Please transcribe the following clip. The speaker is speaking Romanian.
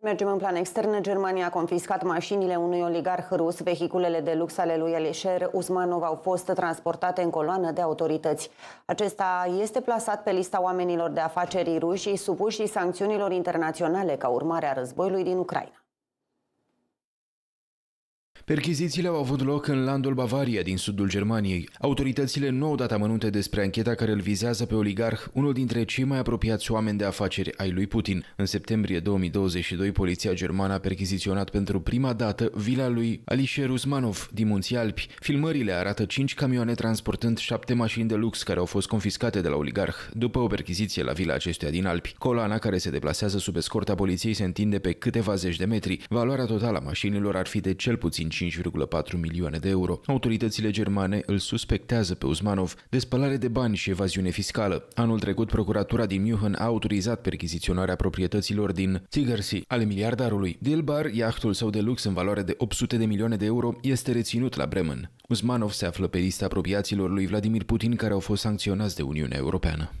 Mergem în plan extern. Germania a confiscat mașinile unui oligarh rus. Vehiculele de lux ale lui Elisher Usmanov au fost transportate în coloană de autorități. Acesta este plasat pe lista oamenilor de afaceri ruși supuși sancțiunilor internaționale ca urmare a războiului din Ucraina. Perchizițiile au avut loc în landul Bavaria din sudul Germaniei. Autoritățile nu au dat amănunte despre ancheta care îl vizează pe oligarh, unul dintre cei mai apropiați oameni de afaceri ai lui Putin. În septembrie 2022, poliția germană a perchiziționat pentru prima dată vila lui Alisher Rusmanov din Munții Alpi. Filmările arată cinci camioane transportând șapte mașini de lux care au fost confiscate de la oligarh după o perchiziție la vila acestuia din Alpi. Colana care se deplasează sub escorta poliției se întinde pe câteva zeci de metri. Valoarea totală a mașinilor ar fi de cel puțin 5,4 milioane de euro. Autoritățile germane îl suspectează pe Uzmanov de spălare de bani și evaziune fiscală. Anul trecut, procuratura din München a autorizat perchiziționarea proprietăților din Tigersi ale miliardarului. Dilbar, iahtul său de lux în valoare de 800 de milioane de euro, este reținut la Bremen. Uzmanov se află pe lista apropiaților lui Vladimir Putin care au fost sancționați de Uniunea Europeană.